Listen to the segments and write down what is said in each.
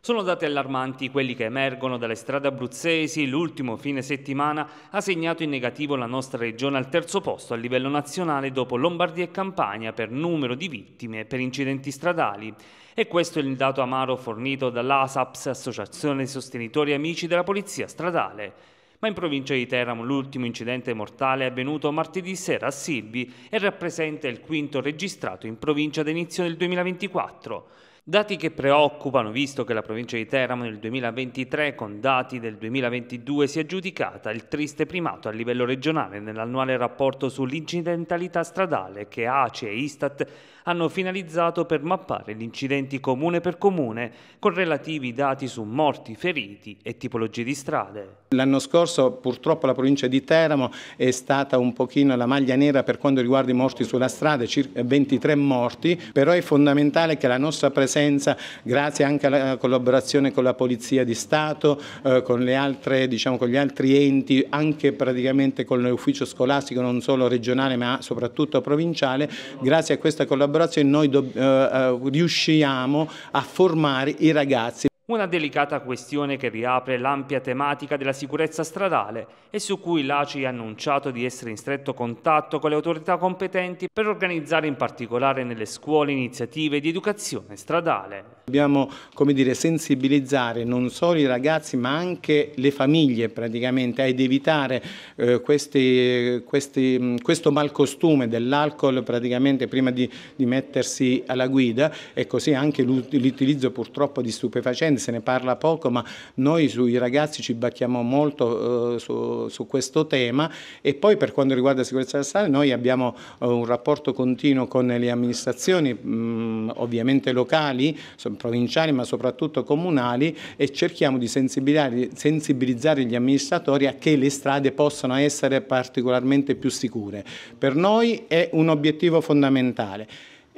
Sono dati allarmanti quelli che emergono dalle strade abruzzesi. L'ultimo fine settimana ha segnato in negativo la nostra regione al terzo posto a livello nazionale dopo Lombardia e Campania per numero di vittime per incidenti stradali. E questo è il dato amaro fornito dall'ASAPS, Associazione Sostenitori e Amici della Polizia Stradale ma in provincia di Teramo l'ultimo incidente mortale è avvenuto martedì sera a Silvi e rappresenta il quinto registrato in provincia ad inizio del 2024. Dati che preoccupano visto che la provincia di Teramo nel 2023 con dati del 2022 si è giudicata il triste primato a livello regionale nell'annuale rapporto sull'incidentalità stradale che ACE e Istat hanno finalizzato per mappare gli incidenti comune per comune con relativi dati su morti, feriti e tipologie di strade. L'anno scorso purtroppo la provincia di Teramo è stata un pochino la maglia nera per quanto riguarda i morti sulla strada, circa 23 morti, però è fondamentale che la nostra presenza presenza, grazie anche alla collaborazione con la Polizia di Stato, eh, con, altre, diciamo, con, gli altri enti, anche praticamente con l'ufficio scolastico non solo regionale ma soprattutto provinciale, grazie a questa collaborazione noi eh, eh, riusciamo a formare i ragazzi una delicata questione che riapre l'ampia tematica della sicurezza stradale e su cui l'ACI ha annunciato di essere in stretto contatto con le autorità competenti per organizzare in particolare nelle scuole iniziative di educazione stradale. Dobbiamo dire, sensibilizzare non solo i ragazzi ma anche le famiglie praticamente ad evitare eh, questi, questi, mm, questo malcostume dell'alcol praticamente prima di, di mettersi alla guida e così anche l'utilizzo purtroppo di stupefacenti trend, se ne parla poco, ma noi sui ragazzi ci bacchiamo molto eh, su, su, questo tema e poi per quanto riguarda la sicurezza della strada noi abbiamo eh, un rapporto continuo con le amministrazioni, mh, mm, ovviamente locali, provinciali, ma soprattutto comunali e cerchiamo di sensibilizzare, sensibilizzare gli amministratori a che le strade possano essere particolarmente più sicure. Per noi è un obiettivo fondamentale.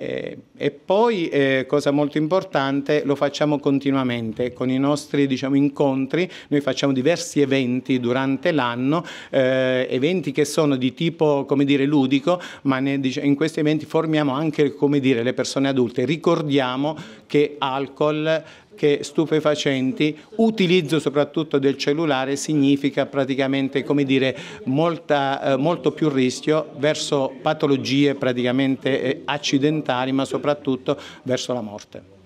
Eh, e poi, eh, cosa molto importante, lo facciamo continuamente con i nostri diciamo, incontri, noi facciamo diversi eventi durante l'anno, eh, eventi che sono di tipo come dire, ludico, ma ne, in questi eventi formiamo anche dire, le persone adulte, ricordiamo che alcol che stupefacenti, utilizzo soprattutto del cellulare significa praticamente come dire, molta, eh, molto più rischio verso patologie praticamente eh, accidentali ma soprattutto verso la morte.